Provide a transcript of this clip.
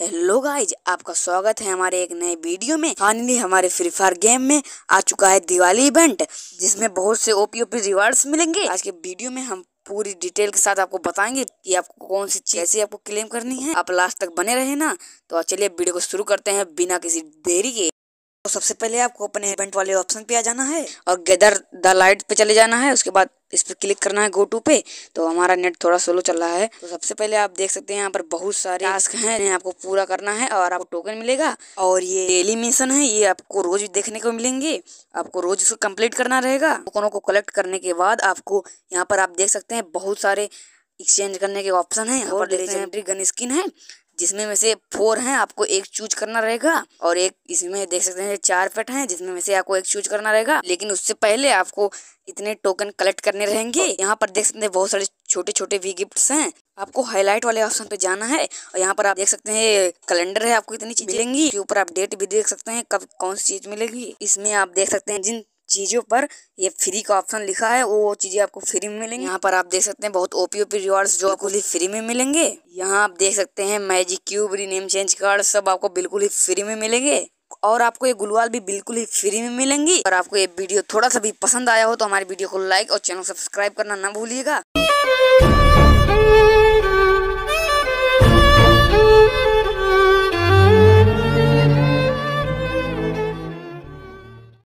hello guys आपका स्वागत है हमारे एक नए वीडियो में फाइनली हमारे फ्री फायर गेम में आ चुका है दिवाली इवेंट जिसमें बहुत से ओपी ओपी रिवार्ड्स मिलेंगे आज के वीडियो में हम पूरी डिटेल के साथ आपको बताएंगे कि आपको कौन सी चीज़ आपको क्लेम करनी है आप लास्ट तक बने रहे ना तो चलिए वीडियो को शुरू करते हैं बिना किसी देरी के तो सबसे पहले आपको अपने इवेंट वाले ऑप्शन पे आ जाना है और गेदर द लाइट पे चले जाना है उसके बाद इस पर क्लिक करना है गो टू पे तो हमारा नेट थोड़ा स्लो चल रहा है तो सबसे पहले आप देख सकते हैं यहाँ पर बहुत सारे टास्क हैं जिन्हें आपको पूरा करना है और आपको टोकन मिलेगा और ये डेली मिशन है ये आपको रोज देखने को मिलेंगे आपको रोज इसको कम्प्लीट करना रहेगा टोकनों को कलेक्ट करने के बाद आपको यहाँ पर आप देख सकते हैं बहुत सारे एक्सचेंज करने के ऑप्शन है और गन स्किन है जिसमें में से फोर हैं आपको एक चूज करना रहेगा और एक इसमें देख सकते हैं चार पेट हैं जिसमें में से आपको एक चूज करना रहेगा लेकिन उससे पहले आपको इतने टोकन कलेक्ट करने रहेंगे यहाँ पर देख सकते हैं बहुत सारे छोटे छोटे भी गिफ्ट्स हैं आपको हाईलाइट वाले ऑप्शन पे जाना है और यहाँ पर आप देख सकते हैं कैलेंडर है आपको इतनी चीज मिलेंगी ऊपर आप डेट भी देख सकते हैं कब कौन सी चीज मिलेगी इसमें आप देख सकते हैं जिन चीज़ों पर ये फ्री का ऑप्शन लिखा है वो चीज़ें आपको फ्री में मिलेंगी यहाँ पर आप देख सकते हैं बहुत ओपी ओपी रिवार्ड्स जो आपको ही फ्री में मिलेंगे यहाँ आप देख सकते हैं magic cube rename change card सब आपको बिल्कुल ही फ्री में मिलेंगे और आपको ये गुलवाल भी बिल्कुल ही फ्री में मिलेंगी और आपको ये वीडियो थोड़ा सा भी पसंद आया हो तो हमारी वीडियो को लाइक और चैनल सब्सक्राइब करना ना भूलिएगा